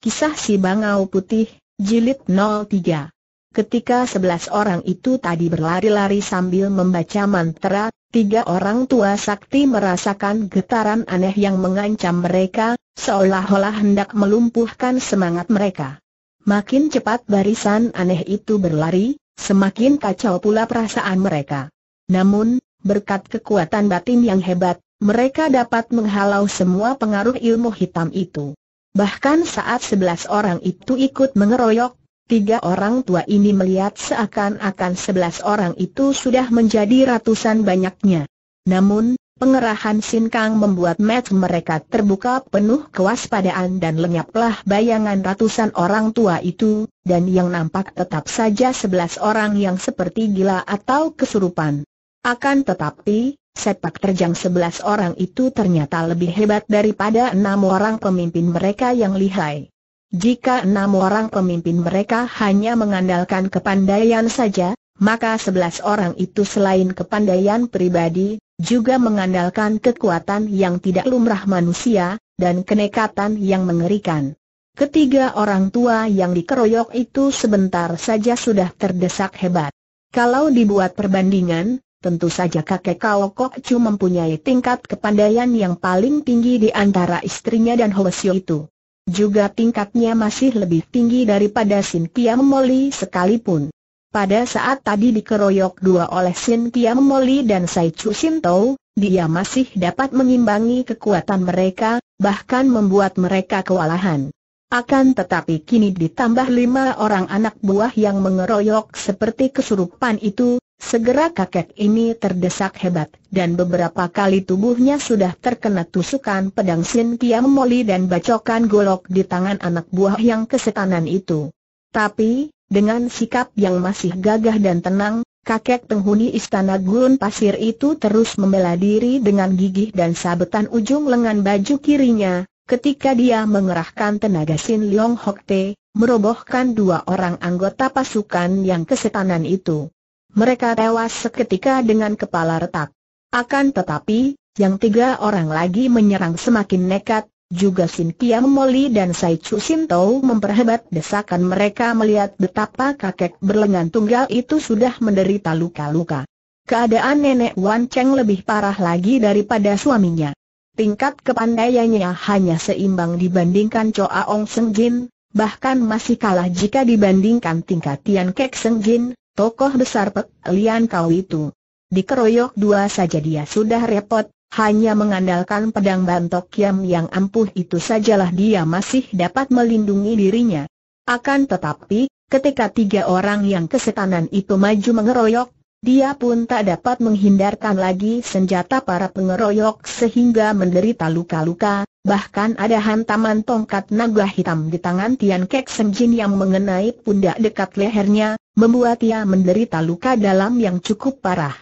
Kisah si Bangau Putih, Jilid 03 Ketika sebelas orang itu tadi berlari-lari sambil membaca mantra, tiga orang tua sakti merasakan getaran aneh yang mengancam mereka, seolah-olah hendak melumpuhkan semangat mereka. Makin cepat barisan aneh itu berlari, semakin kacau pula perasaan mereka. Namun, berkat kekuatan batin yang hebat, mereka dapat menghalau semua pengaruh ilmu hitam itu. Bahkan saat sebelas orang itu ikut mengeroyok, tiga orang tua ini melihat seakan-akan sebelas orang itu sudah menjadi ratusan banyaknya. Namun, Pengerahan Sin Kang membuat match mereka terbuka penuh kewaspadaan dan lenyaplah bayangan ratusan orang tua itu, dan yang nampak tetap saja sebelas orang yang seperti gila atau kesurupan. Akan tetapi, Sepak terjang sebelas orang itu ternyata lebih hebat daripada enam orang pemimpin mereka yang lihai. Jika enam orang pemimpin mereka hanya mengandalkan kepandaian saja, maka sebelas orang itu selain kepandaian pribadi, juga mengandalkan kekuatan yang tidak lumrah manusia, dan kenekatan yang mengerikan. Ketiga orang tua yang dikeroyok itu sebentar saja sudah terdesak hebat. Kalau dibuat perbandingan, Tentu saja kakek Kok Chu mempunyai tingkat kepandaian yang paling tinggi di antara istrinya dan Hoesio itu. Juga tingkatnya masih lebih tinggi daripada Sin Kiam Moli sekalipun. Pada saat tadi dikeroyok dua oleh Sin Kiam Moli dan Sai Chu Tau, dia masih dapat mengimbangi kekuatan mereka, bahkan membuat mereka kewalahan. Akan tetapi kini ditambah lima orang anak buah yang mengeroyok seperti kesurupan itu, Segera kakek ini terdesak hebat, dan beberapa kali tubuhnya sudah terkena tusukan pedang Sin Kiam Moli dan bacokan golok di tangan anak buah yang kesetanan itu. Tapi, dengan sikap yang masih gagah dan tenang, kakek penghuni istana gurun pasir itu terus membela diri dengan gigih dan sabetan ujung lengan baju kirinya, ketika dia mengerahkan tenaga Sin Leong Hok Te, merobohkan dua orang anggota pasukan yang kesetanan itu mereka tewas seketika dengan kepala retak. Akan tetapi, yang tiga orang lagi menyerang semakin nekat, juga Sin Kiam Moli dan Sai Chu Sin Tau memperhebat desakan mereka melihat betapa kakek berlengan tunggal itu sudah menderita luka-luka. Keadaan nenek Wan Cheng lebih parah lagi daripada suaminya. Tingkat kepandaiannya hanya seimbang dibandingkan Choa Ong Seng Jin, bahkan masih kalah jika dibandingkan tingkat Tian Kek Seng Jin, Tokoh besar Pek Lian Kau itu. Dikeroyok dua saja dia sudah repot, hanya mengandalkan pedang bantok kiam yang ampuh itu sajalah dia masih dapat melindungi dirinya. Akan tetapi, ketika tiga orang yang kesetanan itu maju mengeroyok, dia pun tak dapat menghindarkan lagi senjata para pengeroyok sehingga menderita luka-luka, bahkan ada hantaman tongkat naga hitam di tangan Tian Kek Senjin yang mengenai pundak dekat lehernya, membuat ia menderita luka dalam yang cukup parah.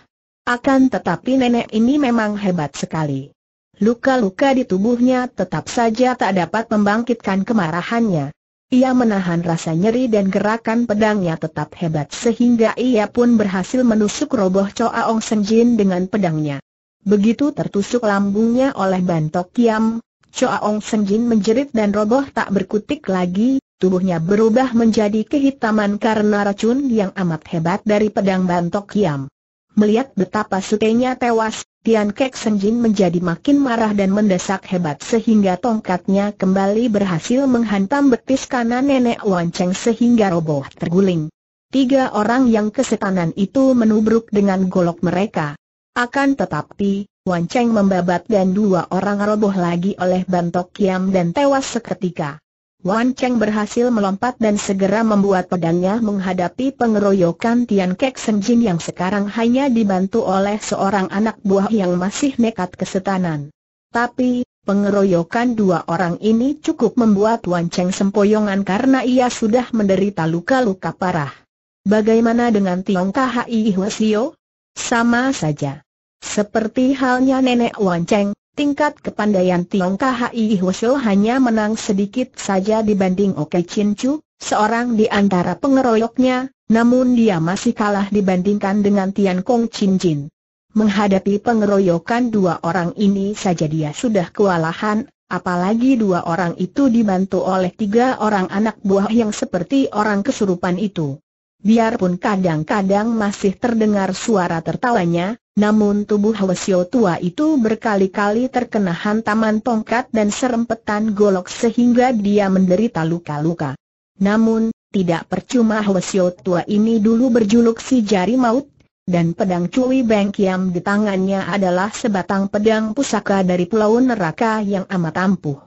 Akan tetapi nenek ini memang hebat sekali. Luka-luka di tubuhnya tetap saja tak dapat membangkitkan kemarahannya. Ia menahan rasa nyeri dan gerakan pedangnya tetap hebat sehingga ia pun berhasil menusuk roboh Choa Ong Senjin dengan pedangnya. Begitu tertusuk lambungnya oleh bantok kiam, Choa Ong Senjin menjerit dan roboh tak berkutik lagi, tubuhnya berubah menjadi kehitaman karena racun yang amat hebat dari pedang bantok Kiam. Melihat betapa sutenya tewas, Tian Kek Senjin menjadi makin marah dan mendesak hebat sehingga tongkatnya kembali berhasil menghantam betis kanan nenek Wanceng sehingga roboh terguling. Tiga orang yang kesetanan itu menubruk dengan golok mereka. Akan tetapi, Wan Cheng membabat dan dua orang roboh lagi oleh bantok kiam dan tewas seketika. Wan Cheng berhasil melompat dan segera membuat pedangnya menghadapi pengeroyokan Tian Kek Senjin yang sekarang hanya dibantu oleh seorang anak buah yang masih nekat kesetanan. Tapi, pengeroyokan dua orang ini cukup membuat Wan Cheng sempoyongan karena ia sudah menderita luka-luka parah. Bagaimana dengan Tiong Kha Hwasio? Sama saja. Seperti halnya nenek Wan Cheng, Tingkat kepandaian Tiong Khai Hwasyo hanya menang sedikit saja dibanding Oke Chin Chu, seorang di antara pengeroyoknya, namun dia masih kalah dibandingkan dengan Tian Kong Chin Jin. Menghadapi pengeroyokan dua orang ini saja dia sudah kewalahan, apalagi dua orang itu dibantu oleh tiga orang anak buah yang seperti orang kesurupan itu. Biarpun kadang-kadang masih terdengar suara tertawanya, namun tubuh Hwasyo tua itu berkali-kali terkena hantaman tongkat dan serempetan golok sehingga dia menderita luka-luka. Namun, tidak percuma Hwasyo tua ini dulu berjuluk si jari maut, dan pedang Cui Beng Kiam di tangannya adalah sebatang pedang pusaka dari pulau neraka yang amat ampuh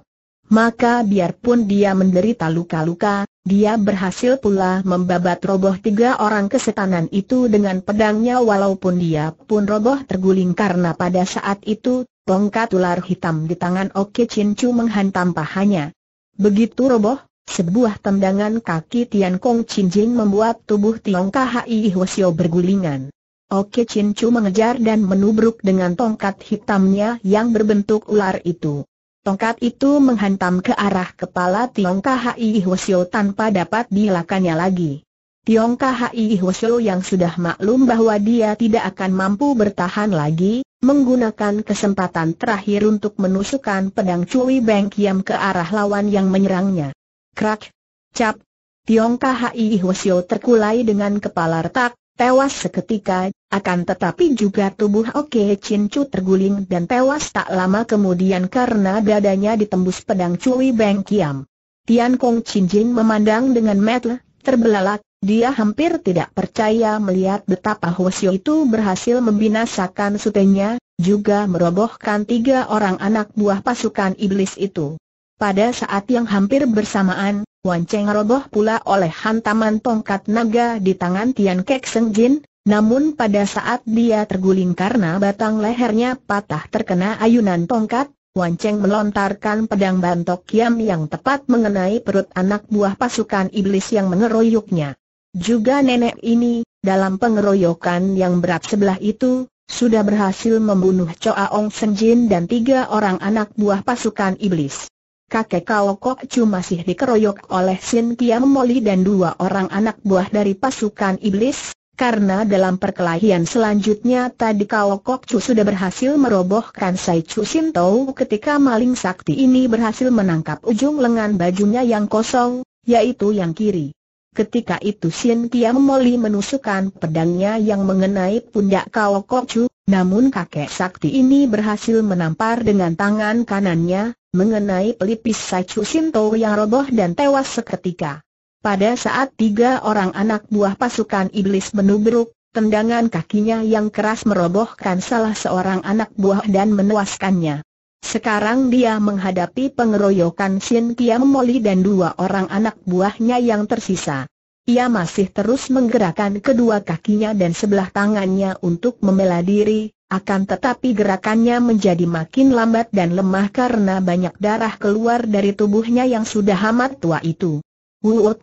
maka biarpun dia menderita luka-luka, dia berhasil pula membabat roboh tiga orang kesetanan itu dengan pedangnya walaupun dia pun roboh terguling karena pada saat itu, tongkat ular hitam di tangan Oke Cincu menghantam pahanya. Begitu roboh, sebuah tendangan kaki Tian Kong Chin Jing membuat tubuh Tiong Kahai Hwasyo bergulingan. Oke Cincu mengejar dan menubruk dengan tongkat hitamnya yang berbentuk ular itu. Tongkat itu menghantam ke arah kepala Tiong Kai Hwasyo tanpa dapat dilakannya lagi. Tiong Kai Hwasyo yang sudah maklum bahwa dia tidak akan mampu bertahan lagi, menggunakan kesempatan terakhir untuk menusukkan pedang Cui Beng Kiam ke arah lawan yang menyerangnya. Krak! Cap! Tiong Kai Hwasyo terkulai dengan kepala retak, tewas seketika, akan tetapi juga tubuh Oke Chin Chu terguling dan tewas tak lama kemudian karena dadanya ditembus pedang Cui Beng Kiam. Tian Kong Chin Jin memandang dengan metel, terbelalak, dia hampir tidak percaya melihat betapa Hwasyo itu berhasil membinasakan sutenya, juga merobohkan tiga orang anak buah pasukan iblis itu. Pada saat yang hampir bersamaan, Wan Cheng roboh pula oleh hantaman tongkat naga di tangan Tian Kek Seng Jin, namun pada saat dia terguling karena batang lehernya patah terkena ayunan tongkat, Wan Cheng melontarkan pedang bantok kiam yang tepat mengenai perut anak buah pasukan iblis yang mengeroyoknya. Juga nenek ini, dalam pengeroyokan yang berat sebelah itu, sudah berhasil membunuh Choa Ong Senjin dan tiga orang anak buah pasukan iblis. Kakek Kao Kok Chu masih dikeroyok oleh Sin Kiam Moli dan dua orang anak buah dari pasukan iblis, karena dalam perkelahian selanjutnya tadi kalau Kok Chu sudah berhasil merobohkan Sai Chu Sin Tau ketika maling sakti ini berhasil menangkap ujung lengan bajunya yang kosong, yaitu yang kiri. Ketika itu Sin Kiam Moli menusukkan pedangnya yang mengenai pundak Kao Chu, namun kakek sakti ini berhasil menampar dengan tangan kanannya, mengenai pelipis Sin Tau yang roboh dan tewas seketika. Pada saat tiga orang anak buah pasukan iblis menubruk, tendangan kakinya yang keras merobohkan salah seorang anak buah dan menewaskannya. Sekarang dia menghadapi pengeroyokan Sin Kiam Moli dan dua orang anak buahnya yang tersisa. Ia masih terus menggerakkan kedua kakinya dan sebelah tangannya untuk membela diri, akan tetapi gerakannya menjadi makin lambat dan lemah karena banyak darah keluar dari tubuhnya yang sudah amat tua itu. Wuut.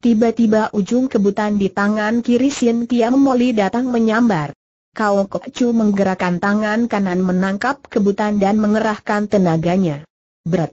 Tiba-tiba ujung kebutan di tangan kiri Sin Tiam Moli datang menyambar. Kau Kok Chu menggerakkan tangan kanan menangkap kebutan dan mengerahkan tenaganya. Berat.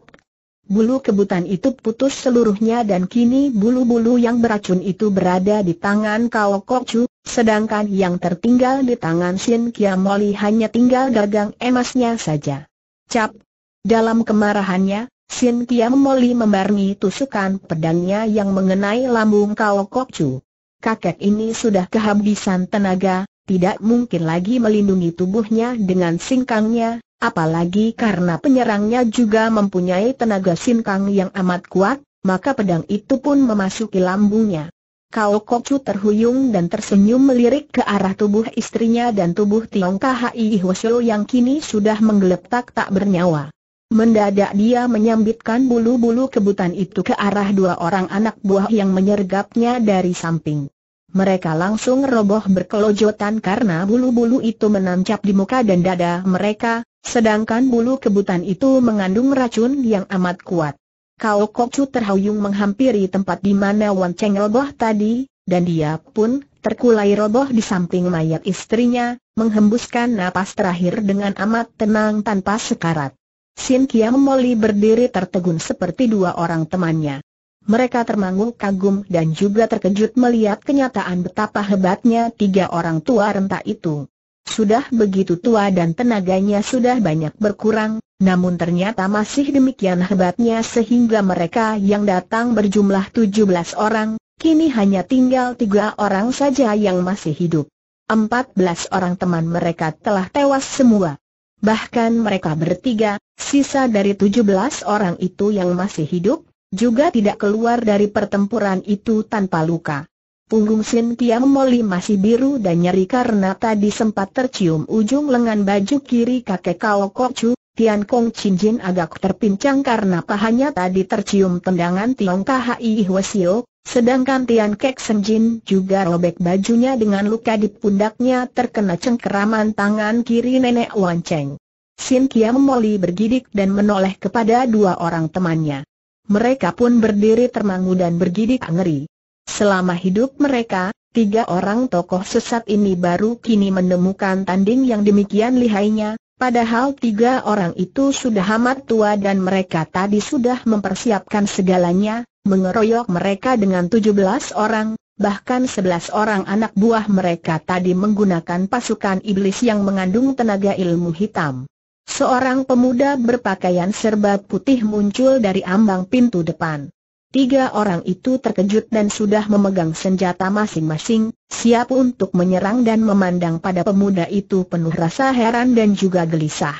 Bulu kebutan itu putus seluruhnya dan kini bulu-bulu yang beracun itu berada di tangan Kau Kok Chu, sedangkan yang tertinggal di tangan Sin Kiam Moli hanya tinggal gagang emasnya saja. Cap. Dalam kemarahannya, Sin Kiam Moli membarni tusukan pedangnya yang mengenai lambung Kao Kok Chu. Kakek ini sudah kehabisan tenaga, tidak mungkin lagi melindungi tubuhnya dengan singkangnya, apalagi karena penyerangnya juga mempunyai tenaga singkang yang amat kuat, maka pedang itu pun memasuki lambungnya. Kao Chu terhuyung dan tersenyum melirik ke arah tubuh istrinya dan tubuh Tiong Khai Hwasyo yang kini sudah menggeletak tak bernyawa. Mendadak dia menyambitkan bulu-bulu kebutan itu ke arah dua orang anak buah yang menyergapnya dari samping. Mereka langsung roboh berkelojotan karena bulu-bulu itu menancap di muka dan dada mereka, sedangkan bulu kebutan itu mengandung racun yang amat kuat. Kau Kok Kokcu terhuyung menghampiri tempat di mana Wan Cheng roboh tadi, dan dia pun terkulai roboh di samping mayat istrinya, menghembuskan napas terakhir dengan amat tenang tanpa sekarat. Sin Kiam Moli berdiri tertegun seperti dua orang temannya. Mereka termangu kagum dan juga terkejut melihat kenyataan betapa hebatnya tiga orang tua renta itu. Sudah begitu tua dan tenaganya sudah banyak berkurang, namun ternyata masih demikian hebatnya sehingga mereka yang datang berjumlah tujuh belas orang, kini hanya tinggal tiga orang saja yang masih hidup. Empat belas orang teman mereka telah tewas semua bahkan mereka bertiga, sisa dari tujuh belas orang itu yang masih hidup, juga tidak keluar dari pertempuran itu tanpa luka. Punggung Sin Kiam Moli masih biru dan nyeri karena tadi sempat tercium ujung lengan baju kiri kakek Kao Kok Chu, Tian Kong Chin agak terpincang karena pahanya tadi tercium tendangan Tiong Khi Hwasio, sedangkan Tian Kek Sen Jin juga robek bajunya dengan luka di pundaknya terkena cengkeraman tangan kiri nenek Wan Cheng. Sin Kiam Moli bergidik dan menoleh kepada dua orang temannya. Mereka pun berdiri termangu dan bergidik ngeri. Selama hidup mereka, tiga orang tokoh sesat ini baru kini menemukan tanding yang demikian lihainya, Padahal tiga orang itu sudah amat tua dan mereka tadi sudah mempersiapkan segalanya, mengeroyok mereka dengan tujuh belas orang, bahkan sebelas orang anak buah mereka tadi menggunakan pasukan iblis yang mengandung tenaga ilmu hitam. Seorang pemuda berpakaian serba putih muncul dari ambang pintu depan. Tiga orang itu terkejut dan sudah memegang senjata masing-masing, siap untuk menyerang dan memandang pada pemuda itu penuh rasa heran dan juga gelisah.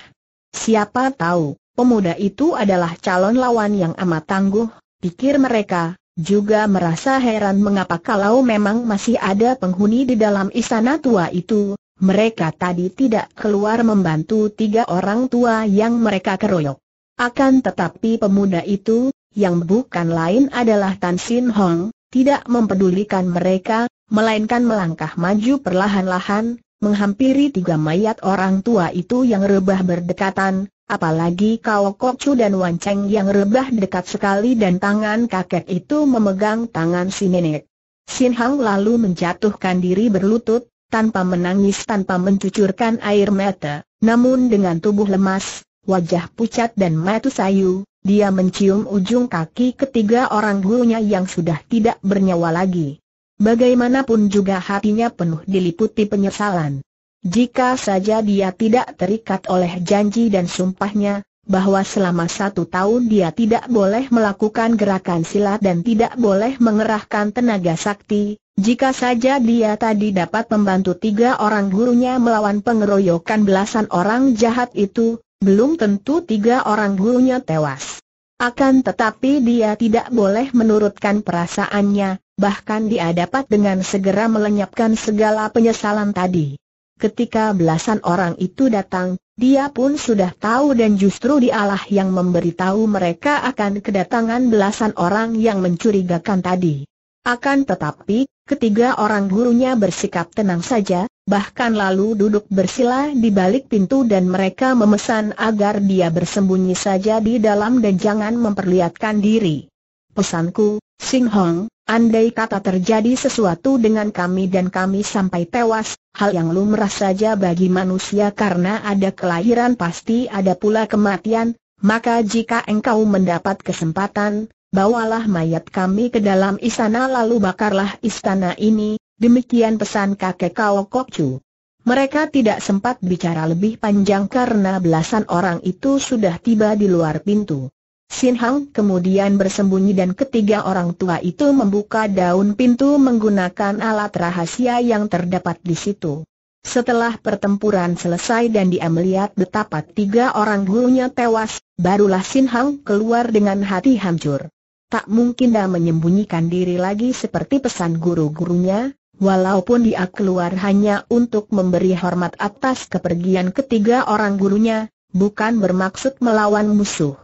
Siapa tahu, pemuda itu adalah calon lawan yang amat tangguh, pikir mereka, juga merasa heran mengapa kalau memang masih ada penghuni di dalam istana tua itu, mereka tadi tidak keluar membantu tiga orang tua yang mereka keroyok. Akan tetapi pemuda itu, yang bukan lain adalah Tan Sin Hong, tidak mempedulikan mereka, melainkan melangkah maju perlahan-lahan, menghampiri tiga mayat orang tua itu yang rebah berdekatan, apalagi Kao Kok Chu dan Wan Cheng yang rebah dekat sekali dan tangan kakek itu memegang tangan si nenek. Sin Hong lalu menjatuhkan diri berlutut, tanpa menangis tanpa mencucurkan air mata, namun dengan tubuh lemas, wajah pucat dan mata sayu, dia mencium ujung kaki ketiga orang gurunya yang sudah tidak bernyawa lagi. Bagaimanapun juga hatinya penuh diliputi penyesalan. Jika saja dia tidak terikat oleh janji dan sumpahnya, bahwa selama satu tahun dia tidak boleh melakukan gerakan silat dan tidak boleh mengerahkan tenaga sakti, jika saja dia tadi dapat membantu tiga orang gurunya melawan pengeroyokan belasan orang jahat itu, belum tentu tiga orang gurunya tewas. Akan tetapi dia tidak boleh menurutkan perasaannya, bahkan dia dapat dengan segera melenyapkan segala penyesalan tadi. Ketika belasan orang itu datang, dia pun sudah tahu dan justru dialah yang memberitahu mereka akan kedatangan belasan orang yang mencurigakan tadi. Akan tetapi, ketiga orang gurunya bersikap tenang saja, bahkan lalu duduk bersila di balik pintu dan mereka memesan agar dia bersembunyi saja di dalam dan jangan memperlihatkan diri. Pesanku, Sing Hong, andai kata terjadi sesuatu dengan kami dan kami sampai tewas, hal yang lumrah saja bagi manusia karena ada kelahiran pasti ada pula kematian, maka jika engkau mendapat kesempatan, bawalah mayat kami ke dalam istana lalu bakarlah istana ini, Demikian pesan kakek Kao Kokcu. Mereka tidak sempat bicara lebih panjang karena belasan orang itu sudah tiba di luar pintu. Sin Hang kemudian bersembunyi dan ketiga orang tua itu membuka daun pintu menggunakan alat rahasia yang terdapat di situ. Setelah pertempuran selesai dan dia melihat betapa tiga orang gurunya tewas, barulah Sin Hang keluar dengan hati hancur. Tak mungkin dia menyembunyikan diri lagi seperti pesan guru-gurunya, walaupun dia keluar hanya untuk memberi hormat atas kepergian ketiga orang gurunya, bukan bermaksud melawan musuh.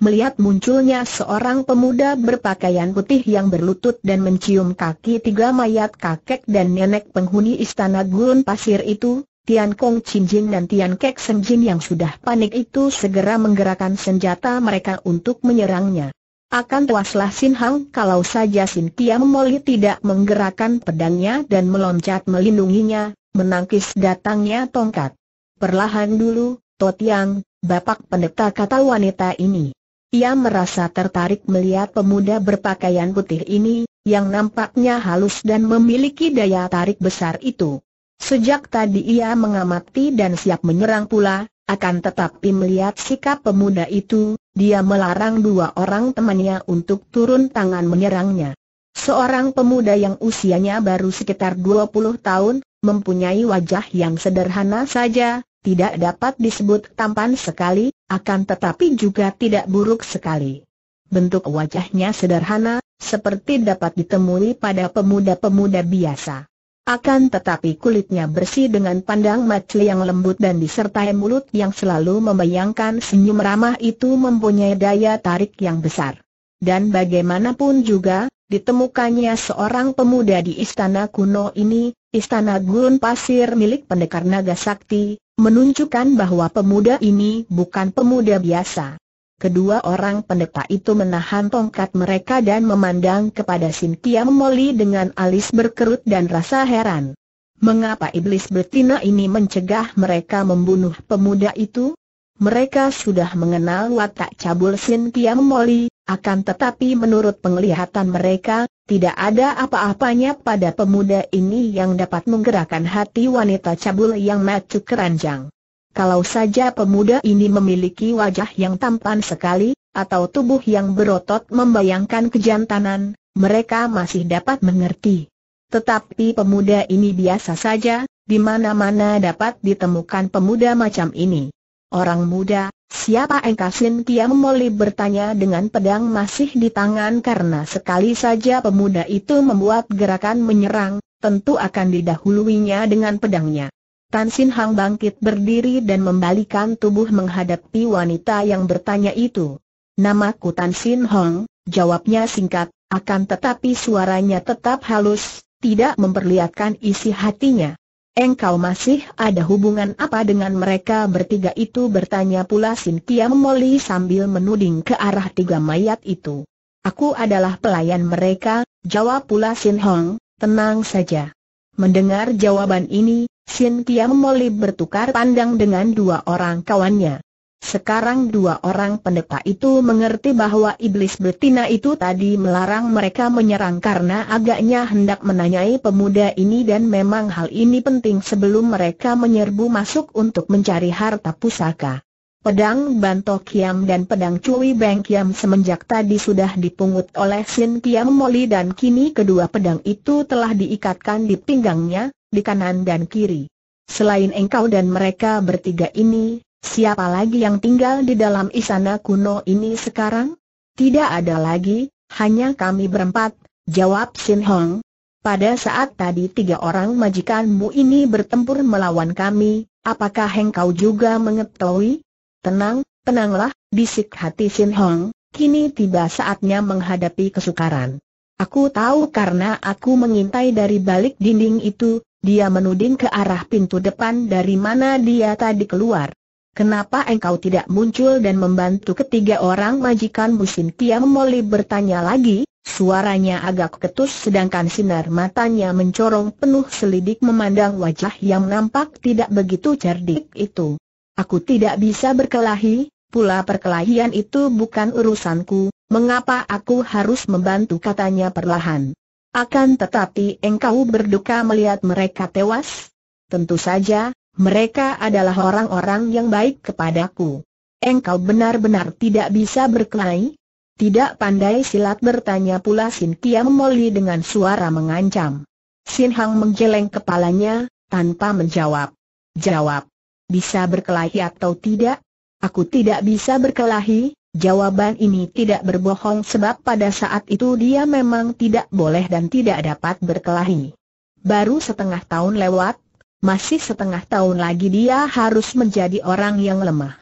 Melihat munculnya seorang pemuda berpakaian putih yang berlutut dan mencium kaki tiga mayat kakek dan nenek penghuni istana gurun pasir itu, Tian Kong Chin Jin dan Tian Kek Sen Jin yang sudah panik itu segera menggerakkan senjata mereka untuk menyerangnya. Akan puaslah Sin Hang kalau saja Sin Tiam Moli tidak menggerakkan pedangnya dan meloncat melindunginya, menangkis datangnya tongkat. Perlahan dulu, Totiang, bapak pendeta kata wanita ini. Ia merasa tertarik melihat pemuda berpakaian putih ini, yang nampaknya halus dan memiliki daya tarik besar itu. Sejak tadi ia mengamati dan siap menyerang pula, akan tetapi melihat sikap pemuda itu, dia melarang dua orang temannya untuk turun tangan menyerangnya. Seorang pemuda yang usianya baru sekitar 20 tahun, mempunyai wajah yang sederhana saja, tidak dapat disebut tampan sekali, akan tetapi juga tidak buruk sekali. Bentuk wajahnya sederhana, seperti dapat ditemui pada pemuda-pemuda biasa. Akan tetapi kulitnya bersih dengan pandang mata yang lembut dan disertai mulut yang selalu membayangkan senyum ramah itu mempunyai daya tarik yang besar. Dan bagaimanapun juga, ditemukannya seorang pemuda di istana kuno ini, istana gurun pasir milik pendekar naga sakti, menunjukkan bahwa pemuda ini bukan pemuda biasa. Kedua orang pendeta itu menahan tongkat mereka dan memandang kepada Sintia Moli dengan alis berkerut dan rasa heran. Mengapa iblis betina ini mencegah mereka membunuh pemuda itu? Mereka sudah mengenal watak cabul Sintia Moli, akan tetapi menurut penglihatan mereka, tidak ada apa-apanya pada pemuda ini yang dapat menggerakkan hati wanita cabul yang macu keranjang. Kalau saja pemuda ini memiliki wajah yang tampan sekali, atau tubuh yang berotot membayangkan kejantanan, mereka masih dapat mengerti. Tetapi pemuda ini biasa saja, di mana-mana dapat ditemukan pemuda macam ini. Orang muda, siapa Engkasin Kiam Moli bertanya dengan pedang masih di tangan karena sekali saja pemuda itu membuat gerakan menyerang, tentu akan didahuluinya dengan pedangnya. Tan Sin Hang bangkit berdiri dan membalikan tubuh menghadapi wanita yang bertanya itu. Namaku Tan Sin Hong, jawabnya singkat, akan tetapi suaranya tetap halus, tidak memperlihatkan isi hatinya. Engkau masih ada hubungan apa dengan mereka bertiga itu bertanya pula Sin Kiam Moli sambil menuding ke arah tiga mayat itu. Aku adalah pelayan mereka, jawab pula Sin Hong, tenang saja. Mendengar jawaban ini, Sin Kiam Moli bertukar pandang dengan dua orang kawannya. Sekarang dua orang pendeta itu mengerti bahwa iblis betina itu tadi melarang mereka menyerang karena agaknya hendak menanyai pemuda ini dan memang hal ini penting sebelum mereka menyerbu masuk untuk mencari harta pusaka. Pedang Banto Kiam dan pedang Cui Beng Kiam semenjak tadi sudah dipungut oleh Sin Kiam Moli dan kini kedua pedang itu telah diikatkan di pinggangnya, di kanan dan kiri. Selain engkau dan mereka bertiga ini, siapa lagi yang tinggal di dalam istana kuno ini sekarang? Tidak ada lagi, hanya kami berempat, jawab Sin Hong. Pada saat tadi tiga orang majikanmu ini bertempur melawan kami, apakah engkau juga mengetahui? Tenang, tenanglah, bisik hati Sin Hong, kini tiba saatnya menghadapi kesukaran. Aku tahu karena aku mengintai dari balik dinding itu, dia menuding ke arah pintu depan dari mana dia tadi keluar. Kenapa engkau tidak muncul dan membantu ketiga orang majikan Busin Kia Moli bertanya lagi? Suaranya agak ketus sedangkan sinar matanya mencorong penuh selidik memandang wajah yang nampak tidak begitu cerdik itu. Aku tidak bisa berkelahi, pula perkelahian itu bukan urusanku, mengapa aku harus membantu katanya perlahan. Akan tetapi engkau berduka melihat mereka tewas? Tentu saja, mereka adalah orang-orang yang baik kepadaku. Engkau benar-benar tidak bisa berkelahi? Tidak pandai silat bertanya pula Sin Kiam Moli dengan suara mengancam. Sin Hang menggeleng kepalanya, tanpa menjawab. Jawab. Bisa berkelahi atau tidak? Aku tidak bisa berkelahi, Jawaban ini tidak berbohong sebab pada saat itu dia memang tidak boleh dan tidak dapat berkelahi. Baru setengah tahun lewat, masih setengah tahun lagi dia harus menjadi orang yang lemah.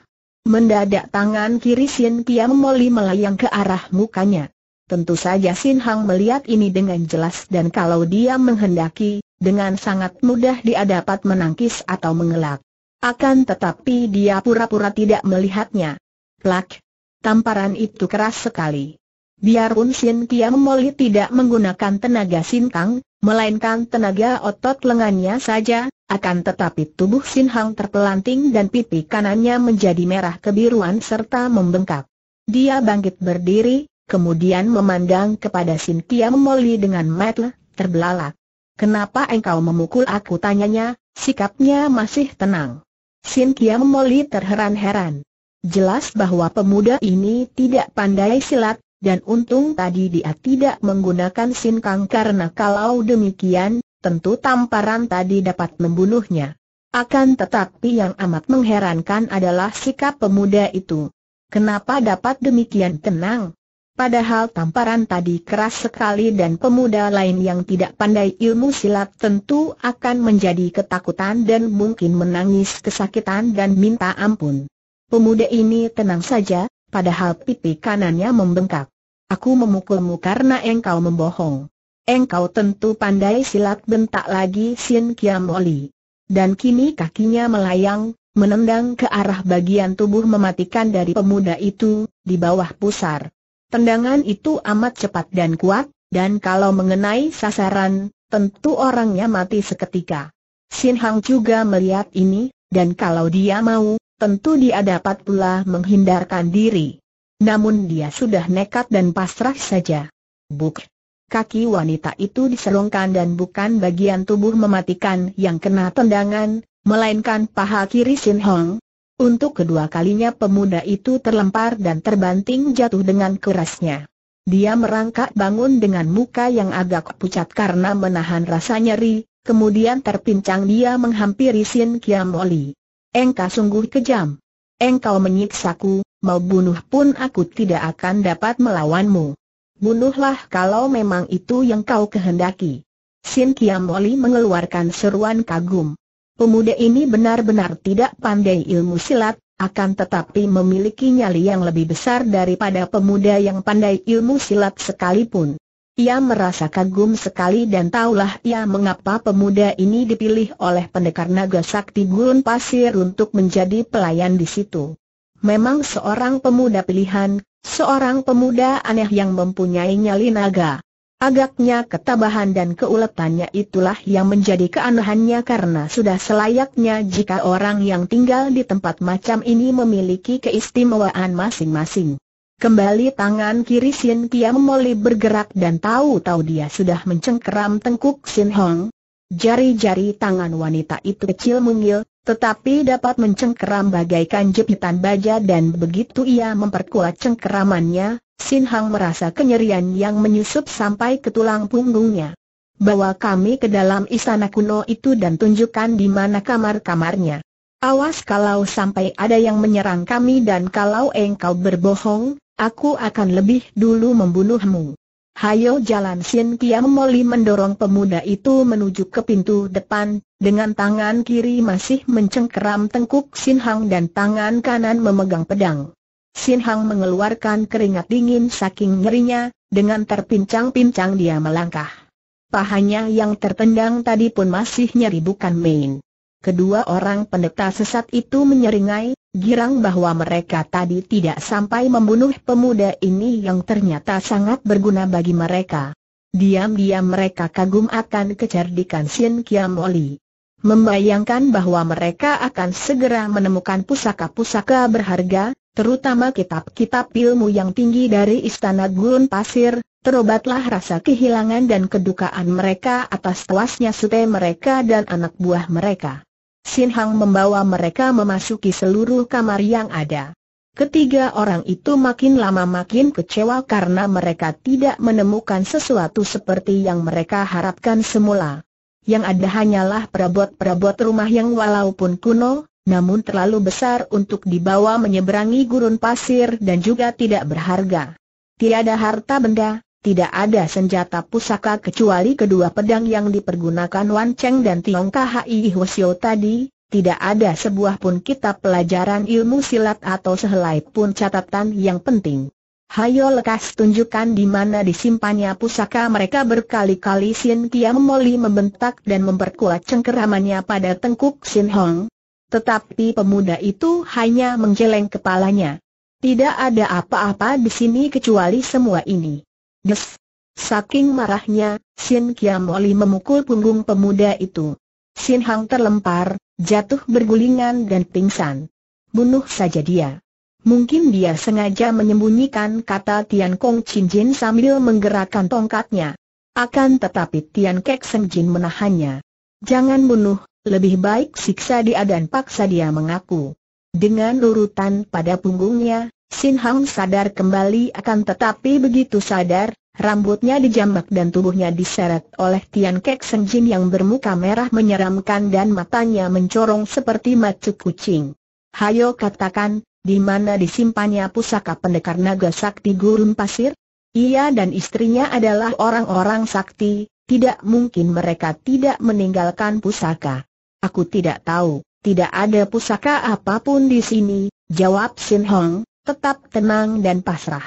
Mendadak tangan kiri Sin Piam Moli melayang ke arah mukanya. Tentu saja Sin Hang melihat ini dengan jelas dan kalau dia menghendaki, dengan sangat mudah dia dapat menangkis atau mengelak. Akan tetapi dia pura-pura tidak melihatnya. Plak, Tamparan itu keras sekali. Biarpun Sin Kiam Moli tidak menggunakan tenaga sintang, melainkan tenaga otot lengannya saja, akan tetapi tubuh Sin Hang terpelanting dan pipi kanannya menjadi merah kebiruan serta membengkak. Dia bangkit berdiri, kemudian memandang kepada Sin Kiam Moli dengan mata terbelalak. Kenapa engkau memukul aku tanyanya, sikapnya masih tenang. Sin Kiam Moli terheran-heran. Jelas bahwa pemuda ini tidak pandai silat, dan untung tadi dia tidak menggunakan sinkang karena kalau demikian, tentu tamparan tadi dapat membunuhnya. Akan tetapi yang amat mengherankan adalah sikap pemuda itu. Kenapa dapat demikian tenang? Padahal tamparan tadi keras sekali dan pemuda lain yang tidak pandai ilmu silat tentu akan menjadi ketakutan dan mungkin menangis kesakitan dan minta ampun. Pemuda ini tenang saja, padahal pipi kanannya membengkak. Aku memukulmu karena engkau membohong. Engkau tentu pandai silat bentak lagi Sin Kiam Oli. Dan kini kakinya melayang, menendang ke arah bagian tubuh mematikan dari pemuda itu, di bawah pusar. Tendangan itu amat cepat dan kuat, dan kalau mengenai sasaran, tentu orangnya mati seketika. Sin Hang juga melihat ini, dan kalau dia mau, tentu dia dapat pula menghindarkan diri. Namun dia sudah nekat dan pasrah saja. Buk. Kaki wanita itu diselongkan dan bukan bagian tubuh mematikan yang kena tendangan, melainkan paha kiri Sin Hong. Untuk kedua kalinya pemuda itu terlempar dan terbanting jatuh dengan kerasnya. Dia merangkak bangun dengan muka yang agak pucat karena menahan rasa nyeri, kemudian terpincang dia menghampiri Sin Kiam Oli engkau sungguh kejam. Engkau menyiksaku, mau bunuh pun aku tidak akan dapat melawanmu. Bunuhlah kalau memang itu yang kau kehendaki. Sin Kiam mengeluarkan seruan kagum. Pemuda ini benar-benar tidak pandai ilmu silat, akan tetapi memiliki nyali yang lebih besar daripada pemuda yang pandai ilmu silat sekalipun. Ia merasa kagum sekali dan taulah ia mengapa pemuda ini dipilih oleh pendekar naga sakti gurun pasir untuk menjadi pelayan di situ. Memang seorang pemuda pilihan, seorang pemuda aneh yang mempunyai nyali naga. Agaknya ketabahan dan keuletannya itulah yang menjadi keanehannya karena sudah selayaknya jika orang yang tinggal di tempat macam ini memiliki keistimewaan masing-masing. Kembali tangan kiri Sin Kiam Moli bergerak dan tahu-tahu dia sudah mencengkeram tengkuk Sin Hong. Jari-jari tangan wanita itu kecil mungil, tetapi dapat mencengkeram bagaikan jepitan baja dan begitu ia memperkuat cengkeramannya, Sin Hong merasa kenyerian yang menyusup sampai ke tulang punggungnya. Bawa kami ke dalam istana kuno itu dan tunjukkan di mana kamar-kamarnya. Awas kalau sampai ada yang menyerang kami dan kalau engkau berbohong, Aku akan lebih dulu membunuhmu. Hayo jalan Sin Kiam Moli mendorong pemuda itu menuju ke pintu depan, dengan tangan kiri masih mencengkeram tengkuk Sin Hang dan tangan kanan memegang pedang. Sin Hang mengeluarkan keringat dingin saking ngerinya, dengan terpincang-pincang dia melangkah. Pahanya yang tertendang tadi pun masih nyeri bukan main. Kedua orang pendeta sesat itu menyeringai, girang bahwa mereka tadi tidak sampai membunuh pemuda ini yang ternyata sangat berguna bagi mereka. Diam-diam mereka kagum akan kecerdikan Sien Kiam Oli. Membayangkan bahwa mereka akan segera menemukan pusaka-pusaka berharga, terutama kitab-kitab ilmu yang tinggi dari Istana Gurun Pasir, terobatlah rasa kehilangan dan kedukaan mereka atas tuasnya sute mereka dan anak buah mereka. Sin Hang membawa mereka memasuki seluruh kamar yang ada. Ketiga orang itu makin lama makin kecewa karena mereka tidak menemukan sesuatu seperti yang mereka harapkan semula. Yang ada hanyalah perabot-perabot rumah yang walaupun kuno, namun terlalu besar untuk dibawa menyeberangi gurun pasir dan juga tidak berharga. Tiada harta benda, tidak ada senjata pusaka kecuali kedua pedang yang dipergunakan Wan Cheng dan Tiong Khai Hwasyo tadi, tidak ada sebuah pun kitab pelajaran ilmu silat atau sehelai pun catatan yang penting. Hayo lekas tunjukkan di mana disimpannya pusaka mereka berkali-kali Sin Kiam Moli membentak dan memperkuat cengkeramannya pada tengkuk Sin Hong. Tetapi pemuda itu hanya menggeleng kepalanya. Tidak ada apa-apa di sini kecuali semua ini. Des! Saking marahnya, Sin Oli memukul punggung pemuda itu. Sin Hang terlempar, jatuh bergulingan dan pingsan. Bunuh saja dia. Mungkin dia sengaja menyembunyikan kata Tian Kong Chin Jin sambil menggerakkan tongkatnya. Akan tetapi Tian Kek Seng Jin menahannya. Jangan bunuh, lebih baik siksa dia dan paksa dia mengaku. Dengan urutan pada punggungnya, Sin Hang sadar kembali akan tetapi begitu sadar, rambutnya dijambak dan tubuhnya diseret oleh Tian Kek Seng Jin yang bermuka merah menyeramkan dan matanya mencorong seperti macu kucing. Hayo katakan, di mana disimpannya pusaka pendekar naga sakti gurun pasir? Ia dan istrinya adalah orang-orang sakti, tidak mungkin mereka tidak meninggalkan pusaka. Aku tidak tahu, tidak ada pusaka apapun di sini, jawab Sin Hong, tetap tenang dan pasrah.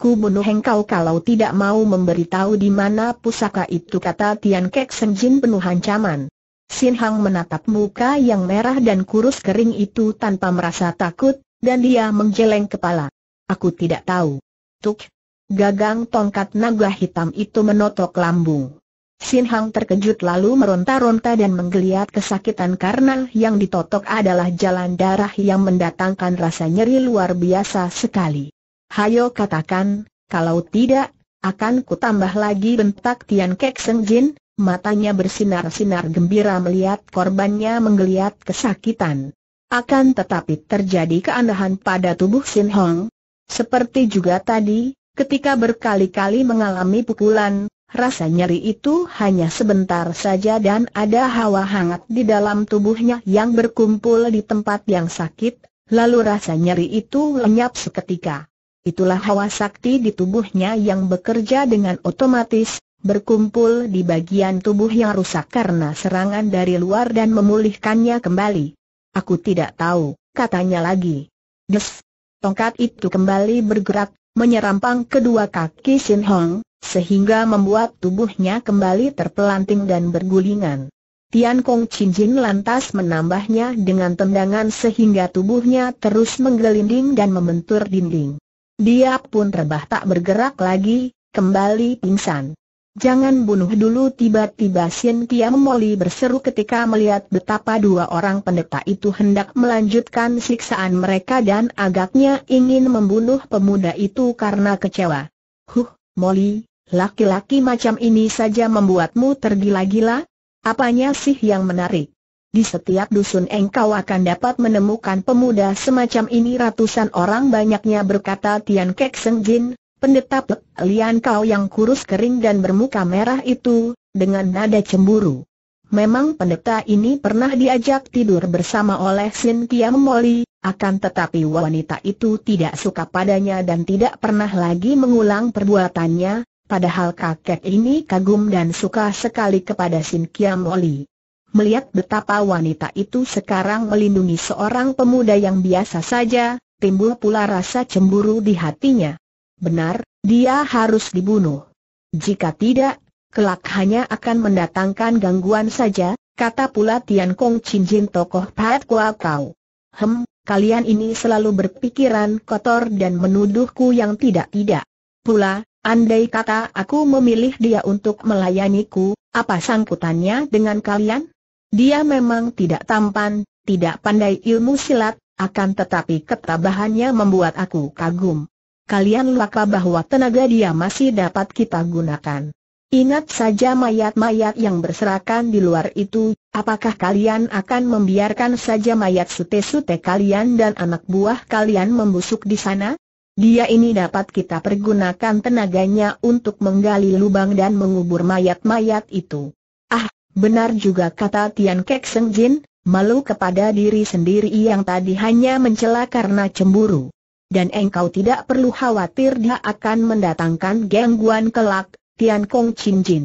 Ku bunuh engkau kalau tidak mau memberitahu di mana pusaka itu kata Tian Kek Senjin penuh ancaman. Sin Hang menatap muka yang merah dan kurus kering itu tanpa merasa takut, dan dia menjeleng kepala. Aku tidak tahu. Tuk. Gagang tongkat naga hitam itu menotok lambung. Sin Hang terkejut lalu meronta-ronta dan menggeliat kesakitan karena yang ditotok adalah jalan darah yang mendatangkan rasa nyeri luar biasa sekali. Hayo katakan, kalau tidak, akan kutambah lagi bentak Tian Kek Seng Jin, matanya bersinar-sinar gembira melihat korbannya menggeliat kesakitan. Akan tetapi terjadi keanehan pada tubuh Sin Hong, Seperti juga tadi, ketika berkali-kali mengalami pukulan, Rasa nyeri itu hanya sebentar saja dan ada hawa hangat di dalam tubuhnya yang berkumpul di tempat yang sakit, lalu rasa nyeri itu lenyap seketika. Itulah hawa sakti di tubuhnya yang bekerja dengan otomatis, berkumpul di bagian tubuh yang rusak karena serangan dari luar dan memulihkannya kembali. Aku tidak tahu, katanya lagi. Des! Tongkat itu kembali bergerak, menyerampang kedua kaki Sin Hong, sehingga membuat tubuhnya kembali terpelanting dan bergulingan. Tian Kong Chin Jin lantas menambahnya dengan tendangan sehingga tubuhnya terus menggelinding dan membentur dinding. Dia pun tak bergerak lagi, kembali pingsan. Jangan bunuh dulu tiba-tiba Xin Kiam Moli berseru ketika melihat betapa dua orang pendeta itu hendak melanjutkan siksaan mereka dan agaknya ingin membunuh pemuda itu karena kecewa. Huh, Moli, laki-laki macam ini saja membuatmu tergila-gila? Apanya sih yang menarik? Di setiap dusun engkau akan dapat menemukan pemuda semacam ini ratusan orang banyaknya berkata Tian Kek Seng Jin, pendeta Pek Lian Kau yang kurus kering dan bermuka merah itu, dengan nada cemburu. Memang pendeta ini pernah diajak tidur bersama oleh Sin Kiam Moli, akan tetapi wanita itu tidak suka padanya dan tidak pernah lagi mengulang perbuatannya, padahal kakek ini kagum dan suka sekali kepada Sin Kiam Oli. Melihat betapa wanita itu sekarang melindungi seorang pemuda yang biasa saja, timbul pula rasa cemburu di hatinya. Benar, dia harus dibunuh. Jika tidak, kelak hanya akan mendatangkan gangguan saja, kata pula Tian Kong Chin Jin tokoh Pat Kua Kau. Hem, kalian ini selalu berpikiran kotor dan menuduhku yang tidak-tidak. Pula, Andai kata aku memilih dia untuk melayaniku, apa sangkutannya dengan kalian? Dia memang tidak tampan, tidak pandai ilmu silat, akan tetapi ketabahannya membuat aku kagum. Kalian lupa bahwa tenaga dia masih dapat kita gunakan. Ingat saja mayat-mayat yang berserakan di luar itu, apakah kalian akan membiarkan saja mayat sute-sute kalian dan anak buah kalian membusuk di sana? Dia ini dapat kita pergunakan tenaganya untuk menggali lubang dan mengubur mayat-mayat itu. Ah, benar juga kata Tian Kek Seng Jin, malu kepada diri sendiri yang tadi hanya mencela karena cemburu. Dan engkau tidak perlu khawatir dia akan mendatangkan gangguan kelak, Tian Kong Chin Jin.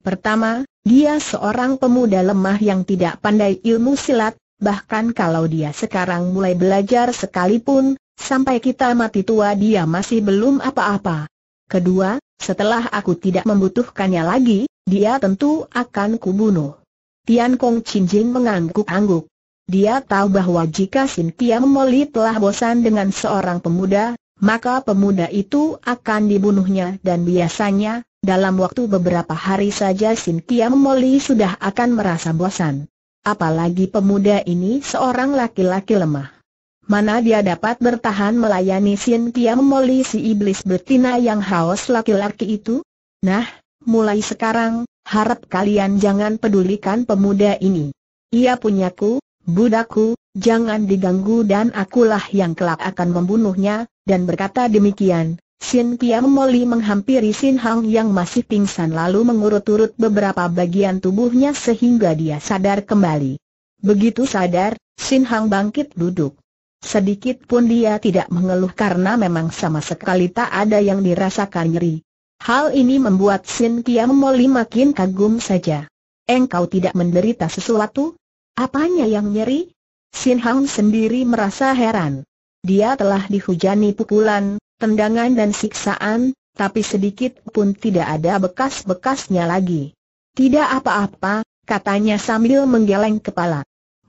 Pertama, dia seorang pemuda lemah yang tidak pandai ilmu silat, bahkan kalau dia sekarang mulai belajar sekalipun, Sampai kita mati tua dia masih belum apa-apa. Kedua, setelah aku tidak membutuhkannya lagi, dia tentu akan kubunuh. Tian Kong Chin Jin mengangguk-angguk. Dia tahu bahwa jika Sin Tiam Moli telah bosan dengan seorang pemuda, maka pemuda itu akan dibunuhnya dan biasanya, dalam waktu beberapa hari saja Sin Tiam Moli sudah akan merasa bosan. Apalagi pemuda ini seorang laki-laki lemah mana dia dapat bertahan melayani Sin Tiam Moli si iblis betina yang haus laki-laki itu? Nah, mulai sekarang, harap kalian jangan pedulikan pemuda ini. Ia punyaku, budakku, jangan diganggu dan akulah yang kelak akan membunuhnya, dan berkata demikian. Sin Piam Moli menghampiri Sin Hang yang masih pingsan lalu mengurut-urut beberapa bagian tubuhnya sehingga dia sadar kembali. Begitu sadar, Sin Hang bangkit duduk. Sedikit pun dia tidak mengeluh karena memang sama sekali tak ada yang dirasakan nyeri. Hal ini membuat Sin kia Moli makin kagum saja. Engkau tidak menderita sesuatu? Apanya yang nyeri? Sin Hang sendiri merasa heran. Dia telah dihujani pukulan, tendangan dan siksaan, tapi sedikit pun tidak ada bekas-bekasnya lagi. Tidak apa-apa, katanya sambil menggeleng kepala.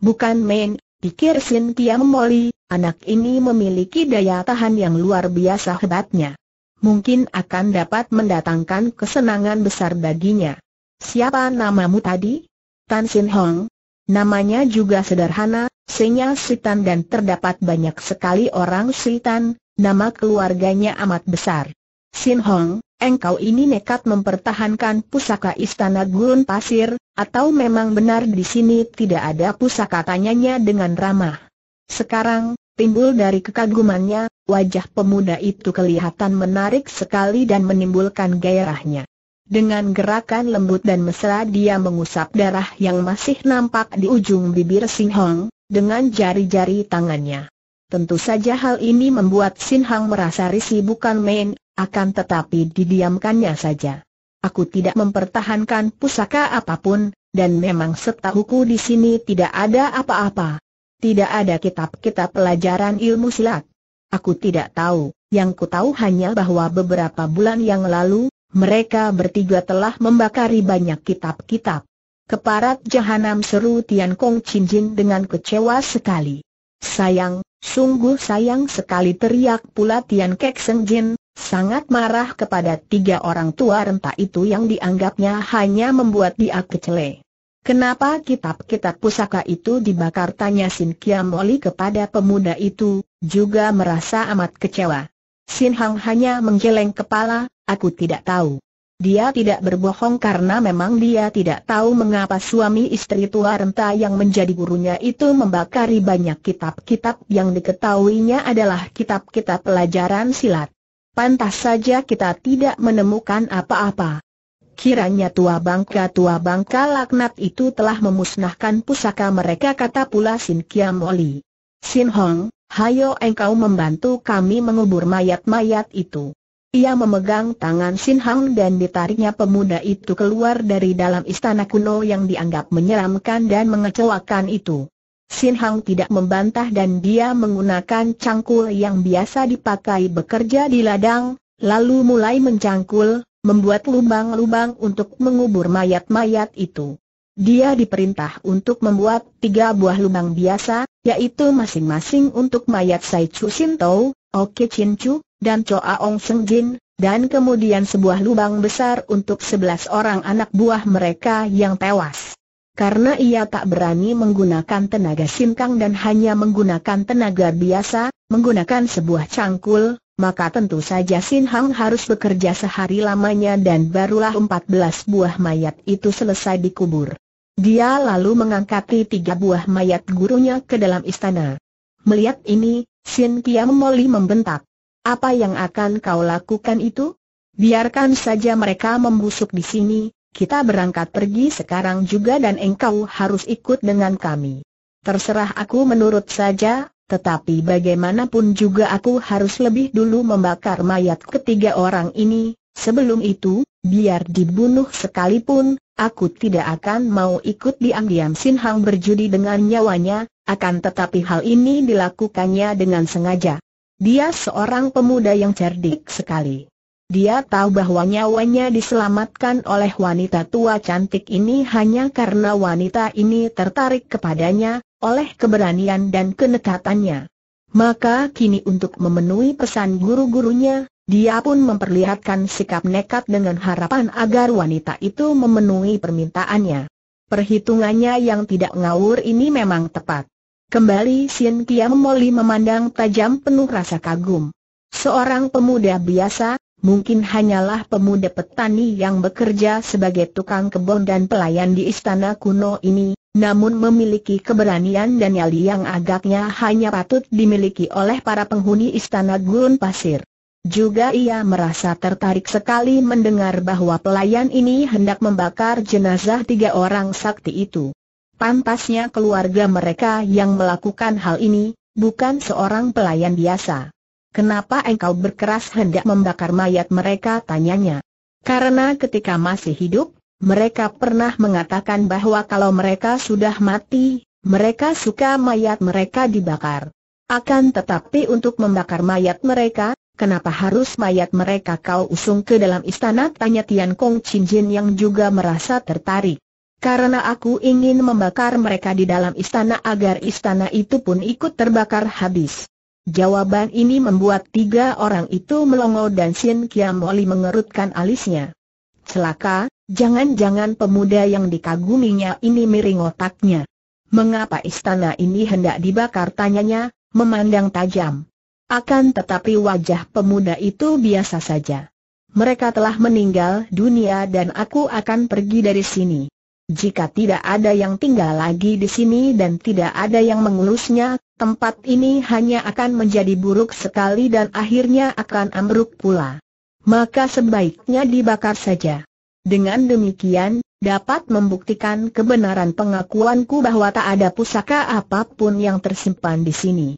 Bukan main pikir Sin Kiam Moli, anak ini memiliki daya tahan yang luar biasa hebatnya. Mungkin akan dapat mendatangkan kesenangan besar baginya. Siapa namamu tadi? Tan Sin Hong. Namanya juga sederhana, Senya Sitan dan terdapat banyak sekali orang Sitan, nama keluarganya amat besar. Sin Hong, engkau ini nekat mempertahankan pusaka istana gurun pasir, atau memang benar di sini tidak ada pusaka tanyanya dengan ramah. Sekarang, timbul dari kekagumannya, wajah pemuda itu kelihatan menarik sekali dan menimbulkan gairahnya. Dengan gerakan lembut dan mesra dia mengusap darah yang masih nampak di ujung bibir Sin Hong, dengan jari-jari tangannya. Tentu saja hal ini membuat Sin Hang merasa risih bukan main, akan tetapi didiamkannya saja. Aku tidak mempertahankan pusaka apapun, dan memang setahuku di sini tidak ada apa-apa. Tidak ada kitab-kitab pelajaran ilmu silat. Aku tidak tahu, yang ku tahu hanya bahwa beberapa bulan yang lalu, mereka bertiga telah membakari banyak kitab-kitab. Keparat jahanam seru Tian Kong Chin Jin dengan kecewa sekali. Sayang, sungguh sayang sekali teriak pula Tian Kek Seng Jin, sangat marah kepada tiga orang tua renta itu yang dianggapnya hanya membuat dia kecele. Kenapa kitab-kitab pusaka itu dibakar tanya Sin Kiam Oli kepada pemuda itu, juga merasa amat kecewa. Sin Hang hanya menggeleng kepala, aku tidak tahu. Dia tidak berbohong karena memang dia tidak tahu mengapa suami istri tua renta yang menjadi gurunya itu membakari banyak kitab-kitab yang diketahuinya adalah kitab-kitab pelajaran silat. Pantas saja kita tidak menemukan apa-apa. Kiranya tua bangka tua bangka laknat itu telah memusnahkan pusaka mereka kata pula Sin Kiam Oli. Sin Hong, hayo engkau membantu kami mengubur mayat-mayat itu. Ia memegang tangan Sin Hang dan ditariknya pemuda itu keluar dari dalam istana kuno yang dianggap menyeramkan dan mengecewakan itu. Sin Hang tidak membantah dan dia menggunakan cangkul yang biasa dipakai bekerja di ladang, lalu mulai mencangkul, membuat lubang-lubang untuk mengubur mayat-mayat itu. Dia diperintah untuk membuat tiga buah lubang biasa, yaitu masing-masing untuk mayat Sai Chu Sin Tau, Oke Chin Chu, dan Choa Ong Seng Jin, dan kemudian sebuah lubang besar untuk sebelas orang anak buah mereka yang tewas. Karena ia tak berani menggunakan tenaga sinkang dan hanya menggunakan tenaga biasa, menggunakan sebuah cangkul, maka tentu saja Sin Hang harus bekerja sehari lamanya dan barulah 14 buah mayat itu selesai dikubur. Dia lalu mengangkat tiga buah mayat gurunya ke dalam istana. Melihat ini, Sin Kia Moli membentak. Apa yang akan kau lakukan itu? Biarkan saja mereka membusuk di sini, kita berangkat pergi sekarang juga dan engkau harus ikut dengan kami. Terserah aku menurut saja, tetapi bagaimanapun juga aku harus lebih dulu membakar mayat ketiga orang ini, sebelum itu, biar dibunuh sekalipun, aku tidak akan mau ikut diam-diam Sin Hang berjudi dengan nyawanya, akan tetapi hal ini dilakukannya dengan sengaja. Dia seorang pemuda yang cerdik sekali. Dia tahu bahwa nyawanya diselamatkan oleh wanita tua cantik ini hanya karena wanita ini tertarik kepadanya, oleh keberanian dan kenekatannya. Maka kini untuk memenuhi pesan guru-gurunya, dia pun memperlihatkan sikap nekat dengan harapan agar wanita itu memenuhi permintaannya. Perhitungannya yang tidak ngawur ini memang tepat. Kembali Sien Kiam Moli memandang tajam penuh rasa kagum. Seorang pemuda biasa, mungkin hanyalah pemuda petani yang bekerja sebagai tukang kebun dan pelayan di istana kuno ini, namun memiliki keberanian dan nyali yang agaknya hanya patut dimiliki oleh para penghuni istana gurun pasir. Juga ia merasa tertarik sekali mendengar bahwa pelayan ini hendak membakar jenazah tiga orang sakti itu. Pantasnya keluarga mereka yang melakukan hal ini, bukan seorang pelayan biasa. Kenapa engkau berkeras hendak membakar mayat mereka tanyanya. Karena ketika masih hidup, mereka pernah mengatakan bahwa kalau mereka sudah mati, mereka suka mayat mereka dibakar. Akan tetapi untuk membakar mayat mereka, Kenapa harus mayat mereka kau usung ke dalam istana? Tanya Tian Kong Chin Jin yang juga merasa tertarik. Karena aku ingin membakar mereka di dalam istana agar istana itu pun ikut terbakar habis. Jawaban ini membuat tiga orang itu melongo dan Sin Kiamoli mengerutkan alisnya. Celaka, jangan-jangan pemuda yang dikaguminya ini miring otaknya. Mengapa istana ini hendak dibakar tanyanya, memandang tajam. Akan tetapi wajah pemuda itu biasa saja. Mereka telah meninggal dunia dan aku akan pergi dari sini. Jika tidak ada yang tinggal lagi di sini dan tidak ada yang mengurusnya, tempat ini hanya akan menjadi buruk sekali dan akhirnya akan ambruk pula. Maka sebaiknya dibakar saja. Dengan demikian, dapat membuktikan kebenaran pengakuanku bahwa tak ada pusaka apapun yang tersimpan di sini.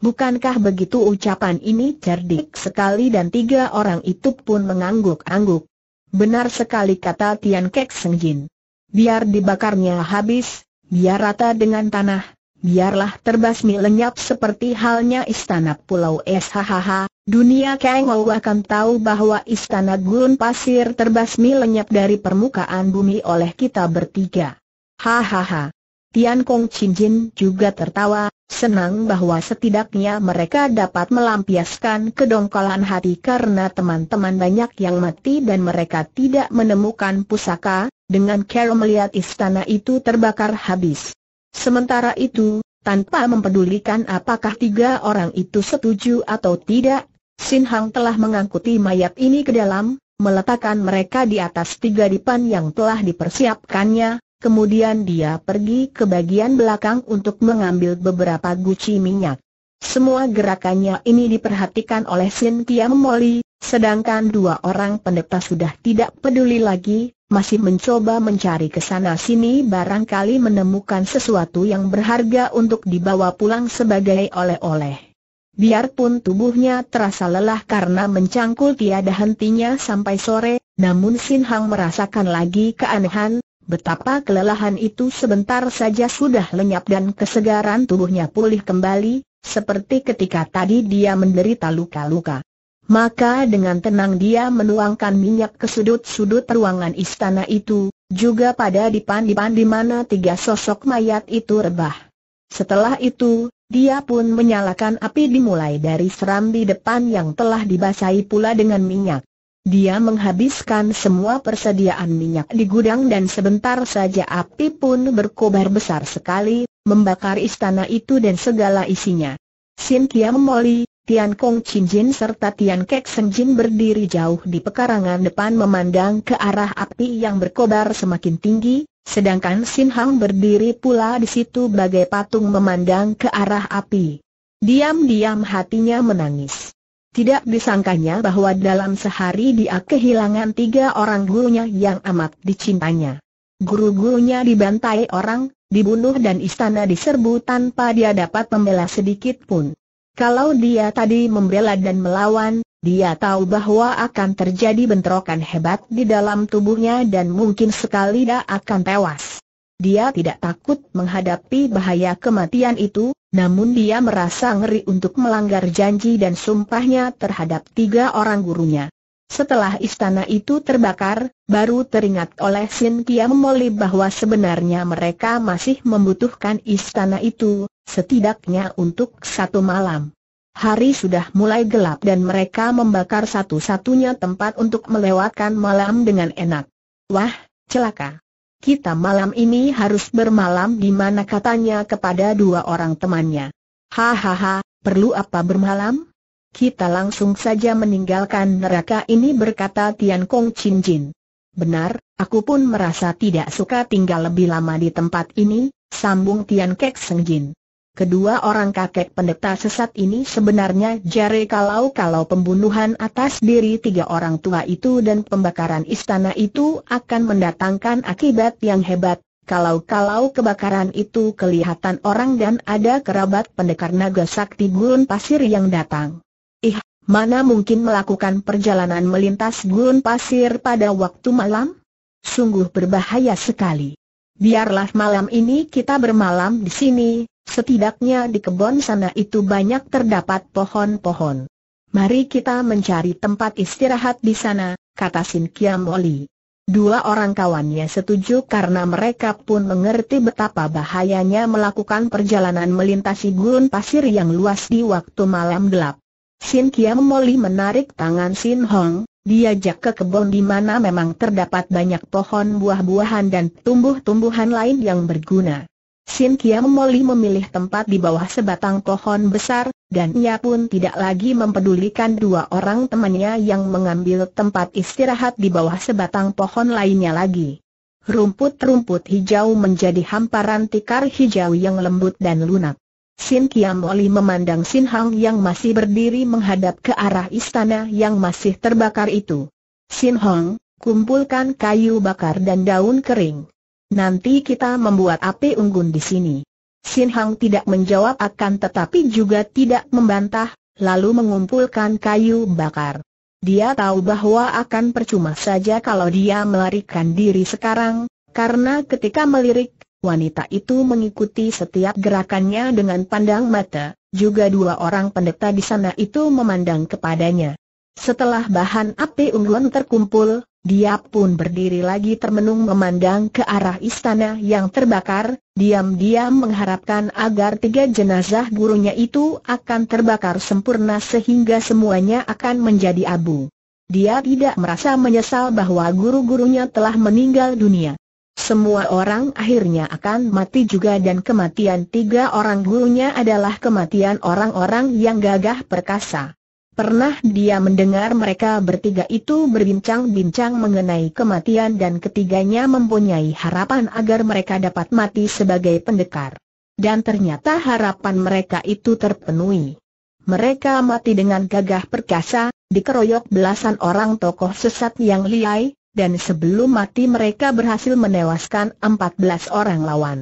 Bukankah begitu ucapan ini cerdik sekali dan tiga orang itu pun mengangguk-angguk. Benar sekali kata Tian Kek Jin biar dibakarnya habis, biar rata dengan tanah, biarlah terbasmi lenyap seperti halnya istana pulau SHHH, dunia Kang akan tahu bahwa istana gurun pasir terbasmi lenyap dari permukaan bumi oleh kita bertiga. Hahaha. Tian Kong Chin Jin juga tertawa, senang bahwa setidaknya mereka dapat melampiaskan kedongkolan hati karena teman-teman banyak yang mati dan mereka tidak menemukan pusaka, dengan cara melihat istana itu terbakar habis. Sementara itu, tanpa mempedulikan apakah tiga orang itu setuju atau tidak, Sin Hang telah mengangkuti mayat ini ke dalam, meletakkan mereka di atas tiga dipan yang telah dipersiapkannya, kemudian dia pergi ke bagian belakang untuk mengambil beberapa guci minyak. Semua gerakannya ini diperhatikan oleh Cynthia Moli, sedangkan dua orang pendeta sudah tidak peduli lagi, masih mencoba mencari ke sana sini barangkali menemukan sesuatu yang berharga untuk dibawa pulang sebagai oleh-oleh. Biarpun tubuhnya terasa lelah karena mencangkul tiada hentinya sampai sore, namun Sin Hang merasakan lagi keanehan, Betapa kelelahan itu sebentar saja sudah lenyap dan kesegaran tubuhnya pulih kembali, seperti ketika tadi dia menderita luka-luka. Maka dengan tenang dia menuangkan minyak ke sudut-sudut ruangan istana itu, juga pada dipan-dipan di mana tiga sosok mayat itu rebah. Setelah itu, dia pun menyalakan api dimulai dari serambi depan yang telah dibasahi pula dengan minyak. Dia menghabiskan semua persediaan minyak di gudang dan sebentar saja api pun berkobar besar sekali, membakar istana itu dan segala isinya. Sin Kiam Moli, Tian Kong Chin Jin serta Tian Kek Sen Jin berdiri jauh di pekarangan depan memandang ke arah api yang berkobar semakin tinggi, sedangkan Sin Hang berdiri pula di situ bagai patung memandang ke arah api. Diam-diam hatinya menangis. Tidak disangkanya bahwa dalam sehari dia kehilangan tiga orang gurunya yang amat dicintanya. Guru-gurunya dibantai orang, dibunuh dan istana diserbu tanpa dia dapat membela sedikit pun. Kalau dia tadi membela dan melawan, dia tahu bahwa akan terjadi bentrokan hebat di dalam tubuhnya dan mungkin sekali dia akan tewas. Dia tidak takut menghadapi bahaya kematian itu, namun dia merasa ngeri untuk melanggar janji dan sumpahnya terhadap tiga orang gurunya. Setelah istana itu terbakar, baru teringat oleh Sin Kiam Moli bahwa sebenarnya mereka masih membutuhkan istana itu, setidaknya untuk satu malam. Hari sudah mulai gelap dan mereka membakar satu-satunya tempat untuk melewatkan malam dengan enak. Wah, celaka kita malam ini harus bermalam di mana katanya kepada dua orang temannya. Hahaha, perlu apa bermalam? Kita langsung saja meninggalkan neraka ini berkata Tian Kong Chin Jin. Benar, aku pun merasa tidak suka tinggal lebih lama di tempat ini, sambung Tian Kek Seng Jin. Kedua orang kakek pendeta sesat ini sebenarnya jare kalau-kalau pembunuhan atas diri tiga orang tua itu dan pembakaran istana itu akan mendatangkan akibat yang hebat, kalau-kalau kebakaran itu kelihatan orang dan ada kerabat pendekar naga sakti gurun pasir yang datang. Ih, mana mungkin melakukan perjalanan melintas gurun pasir pada waktu malam? Sungguh berbahaya sekali. Biarlah malam ini kita bermalam di sini, Setidaknya di kebun sana itu banyak terdapat pohon-pohon. Mari kita mencari tempat istirahat di sana, kata Sin Kiam Oli. Dua orang kawannya setuju karena mereka pun mengerti betapa bahayanya melakukan perjalanan melintasi gurun pasir yang luas di waktu malam gelap. Sin Kiam Moli menarik tangan Sin Hong, diajak ke kebun di mana memang terdapat banyak pohon buah-buahan dan tumbuh-tumbuhan lain yang berguna. Sin Kiam Moli memilih tempat di bawah sebatang pohon besar, dan ia pun tidak lagi mempedulikan dua orang temannya yang mengambil tempat istirahat di bawah sebatang pohon lainnya lagi. Rumput-rumput hijau menjadi hamparan tikar hijau yang lembut dan lunak. Sin Kiam Moli memandang Sin Hang yang masih berdiri menghadap ke arah istana yang masih terbakar itu. Sin Hong, kumpulkan kayu bakar dan daun kering. Nanti kita membuat api unggun di sini. Sin Hang tidak menjawab akan tetapi juga tidak membantah, lalu mengumpulkan kayu bakar. Dia tahu bahwa akan percuma saja kalau dia melarikan diri sekarang, karena ketika melirik, wanita itu mengikuti setiap gerakannya dengan pandang mata, juga dua orang pendeta di sana itu memandang kepadanya. Setelah bahan api unggun terkumpul, dia pun berdiri lagi termenung memandang ke arah istana yang terbakar, diam-diam mengharapkan agar tiga jenazah gurunya itu akan terbakar sempurna sehingga semuanya akan menjadi abu. Dia tidak merasa menyesal bahwa guru-gurunya telah meninggal dunia. Semua orang akhirnya akan mati juga dan kematian tiga orang gurunya adalah kematian orang-orang yang gagah perkasa. Pernah dia mendengar mereka bertiga itu berbincang-bincang mengenai kematian dan ketiganya mempunyai harapan agar mereka dapat mati sebagai pendekar. Dan ternyata harapan mereka itu terpenuhi. Mereka mati dengan gagah perkasa, dikeroyok belasan orang tokoh sesat yang liai, dan sebelum mati mereka berhasil menewaskan 14 orang lawan.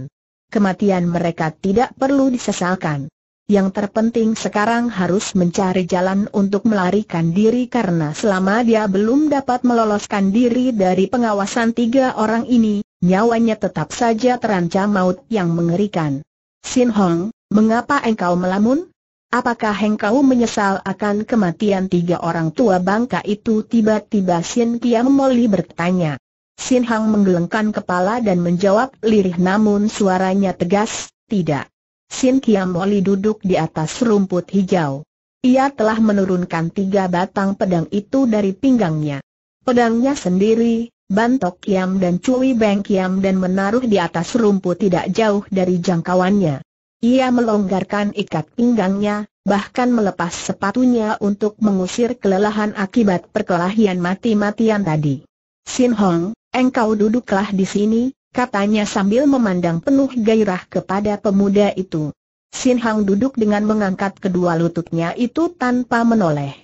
Kematian mereka tidak perlu disesalkan yang terpenting sekarang harus mencari jalan untuk melarikan diri karena selama dia belum dapat meloloskan diri dari pengawasan tiga orang ini, nyawanya tetap saja terancam maut yang mengerikan. Sin Hong, mengapa engkau melamun? Apakah engkau menyesal akan kematian tiga orang tua bangka itu? Tiba-tiba Sin Kiam Moli bertanya. Sin Hong menggelengkan kepala dan menjawab lirih namun suaranya tegas, tidak. Sin Kiam Kiamoli duduk di atas rumput hijau. Ia telah menurunkan tiga batang pedang itu dari pinggangnya. Pedangnya sendiri, Bantok Kiam dan Cui Beng Kiam dan menaruh di atas rumput tidak jauh dari jangkauannya. Ia melonggarkan ikat pinggangnya, bahkan melepas sepatunya untuk mengusir kelelahan akibat perkelahian mati-matian tadi. Sin Hong, engkau duduklah di sini, katanya sambil memandang penuh gairah kepada pemuda itu. Sin Hang duduk dengan mengangkat kedua lututnya itu tanpa menoleh.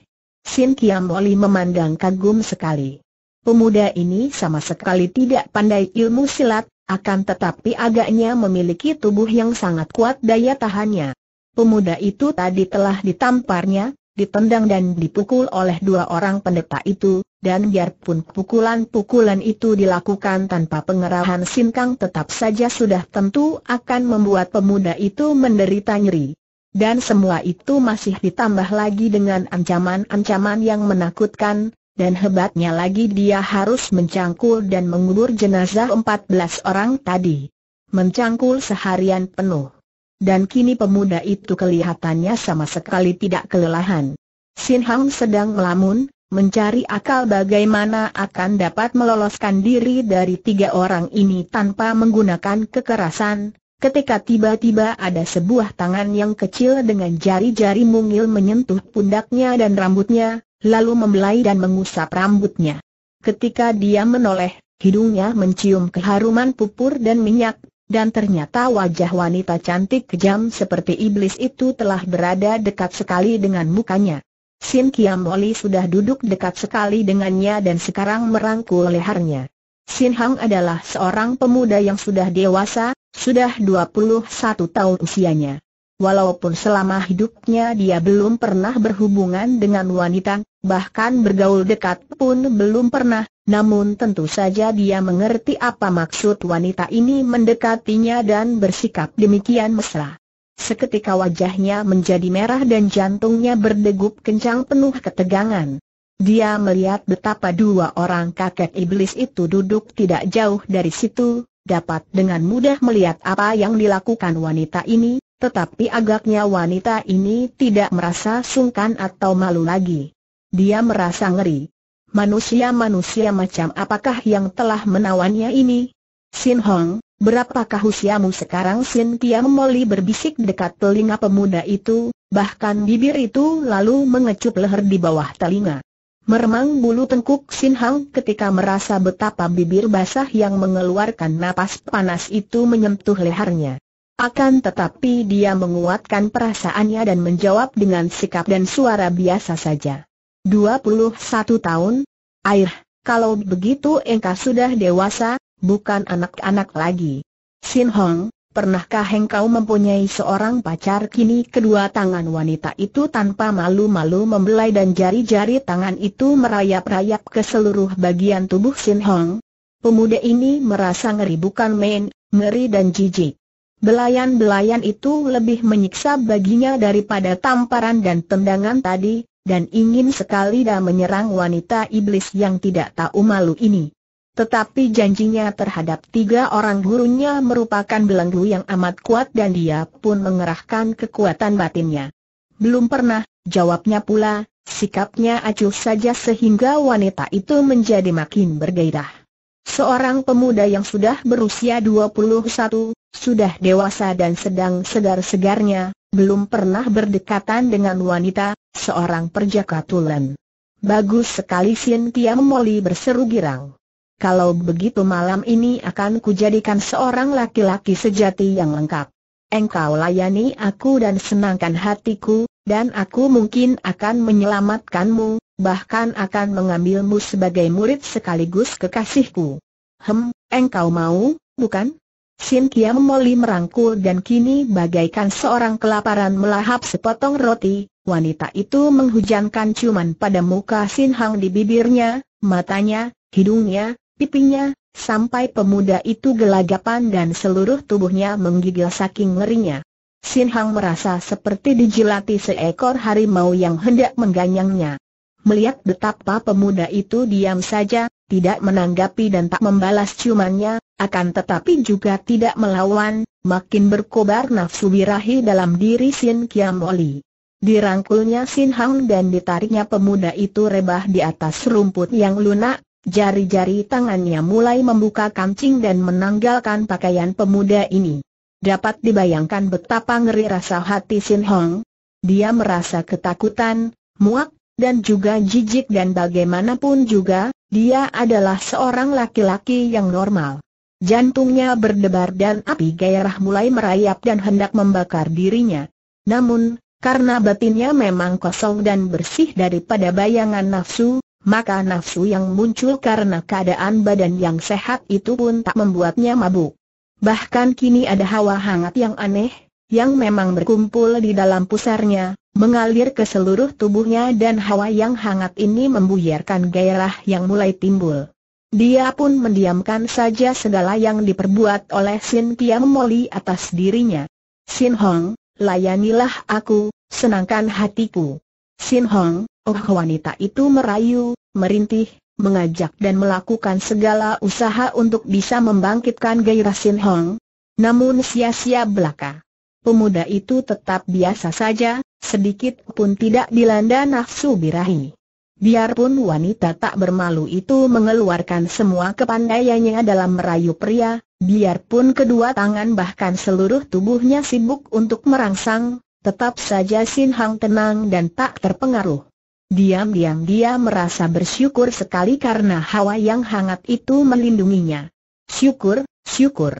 Sin Kiam Oli memandang kagum sekali. Pemuda ini sama sekali tidak pandai ilmu silat, akan tetapi agaknya memiliki tubuh yang sangat kuat daya tahannya. Pemuda itu tadi telah ditamparnya, ditendang dan dipukul oleh dua orang pendeta itu, dan biarpun pukulan-pukulan itu dilakukan tanpa pengerahan sinkang tetap saja sudah tentu akan membuat pemuda itu menderita nyeri. Dan semua itu masih ditambah lagi dengan ancaman-ancaman yang menakutkan, dan hebatnya lagi dia harus mencangkul dan mengubur jenazah 14 orang tadi. Mencangkul seharian penuh. Dan kini pemuda itu kelihatannya sama sekali tidak kelelahan. Sin Hang sedang melamun, mencari akal bagaimana akan dapat meloloskan diri dari tiga orang ini tanpa menggunakan kekerasan, ketika tiba-tiba ada sebuah tangan yang kecil dengan jari-jari mungil menyentuh pundaknya dan rambutnya, lalu membelai dan mengusap rambutnya. Ketika dia menoleh, hidungnya mencium keharuman pupur dan minyak, dan ternyata wajah wanita cantik kejam seperti iblis itu telah berada dekat sekali dengan mukanya. Sin Kiam Oli sudah duduk dekat sekali dengannya dan sekarang merangkul lehernya. Sin Hang adalah seorang pemuda yang sudah dewasa, sudah 21 tahun usianya. Walaupun selama hidupnya dia belum pernah berhubungan dengan wanita, bahkan bergaul dekat pun belum pernah, namun tentu saja dia mengerti apa maksud wanita ini mendekatinya dan bersikap demikian mesra. Seketika wajahnya menjadi merah dan jantungnya berdegup kencang penuh ketegangan. Dia melihat betapa dua orang kakek iblis itu duduk tidak jauh dari situ, dapat dengan mudah melihat apa yang dilakukan wanita ini, tetapi agaknya wanita ini tidak merasa sungkan atau malu lagi. Dia merasa ngeri. Manusia-manusia macam apakah yang telah menawannya ini? Sin Hong, berapakah usiamu sekarang? Sin Kiam Moli berbisik dekat telinga pemuda itu, bahkan bibir itu lalu mengecup leher di bawah telinga. Meremang bulu tengkuk Sin Hong ketika merasa betapa bibir basah yang mengeluarkan napas panas itu menyentuh lehernya. Akan tetapi dia menguatkan perasaannya dan menjawab dengan sikap dan suara biasa saja. 21 tahun? Air, kalau begitu engkau sudah dewasa, bukan anak-anak lagi. Sin Hong, pernahkah engkau mempunyai seorang pacar kini kedua tangan wanita itu tanpa malu-malu membelai dan jari-jari tangan itu merayap-rayap ke seluruh bagian tubuh Sin Hong? Pemuda ini merasa ngeri bukan main, ngeri dan jijik. Belayan-belayan itu lebih menyiksa baginya daripada tamparan dan tendangan tadi, dan ingin sekali dah menyerang wanita iblis yang tidak tahu malu ini. Tetapi janjinya terhadap tiga orang gurunya merupakan belenggu yang amat kuat dan dia pun mengerahkan kekuatan batinnya. Belum pernah, jawabnya pula, sikapnya acuh saja sehingga wanita itu menjadi makin bergairah. Seorang pemuda yang sudah berusia 21, sudah dewasa dan sedang segar-segarnya, belum pernah berdekatan dengan wanita, seorang perjaka tulen. Bagus sekali Sin Tiam Moli berseru girang. Kalau begitu malam ini akan kujadikan seorang laki-laki sejati yang lengkap. Engkau layani aku dan senangkan hatiku, dan aku mungkin akan menyelamatkanmu, bahkan akan mengambilmu sebagai murid sekaligus kekasihku. Hem, engkau mau, bukan? Sin Kiam Moli merangkul dan kini bagaikan seorang kelaparan melahap sepotong roti, wanita itu menghujankan ciuman pada muka Sin Hang di bibirnya, matanya, hidungnya, pipinya, sampai pemuda itu gelagapan dan seluruh tubuhnya menggigil saking ngerinya. Sin Hang merasa seperti dijilati seekor harimau yang hendak mengganyangnya. Melihat betapa pemuda itu diam saja, tidak menanggapi dan tak membalas ciumannya, akan tetapi juga tidak melawan, makin berkobar nafsu birahi dalam diri Sin Kiam Oli. Dirangkulnya Sin Hang dan ditariknya pemuda itu rebah di atas rumput yang lunak, jari-jari tangannya mulai membuka kancing dan menanggalkan pakaian pemuda ini. Dapat dibayangkan betapa ngeri rasa hati Sin Hong. Dia merasa ketakutan, muak, dan juga jijik dan bagaimanapun juga, dia adalah seorang laki-laki yang normal. Jantungnya berdebar dan api gairah mulai merayap dan hendak membakar dirinya. Namun, karena batinnya memang kosong dan bersih daripada bayangan nafsu, maka nafsu yang muncul karena keadaan badan yang sehat itu pun tak membuatnya mabuk. Bahkan kini ada hawa hangat yang aneh, yang memang berkumpul di dalam pusarnya, mengalir ke seluruh tubuhnya dan hawa yang hangat ini membuyarkan gairah yang mulai timbul. Dia pun mendiamkan saja segala yang diperbuat oleh Sin Pia Moli atas dirinya. Sin Hong, layanilah aku, senangkan hatiku. Sin Hong, oh wanita itu merayu, merintih, mengajak dan melakukan segala usaha untuk bisa membangkitkan gairah Sin Hong. Namun sia-sia belaka. Pemuda itu tetap biasa saja, sedikit pun tidak dilanda nafsu birahi. Biarpun wanita tak bermalu itu mengeluarkan semua kepandaiannya dalam merayu pria, biarpun kedua tangan bahkan seluruh tubuhnya sibuk untuk merangsang, tetap saja Sin Hang tenang dan tak terpengaruh. Diam-diam dia merasa bersyukur sekali karena hawa yang hangat itu melindunginya. Syukur, syukur.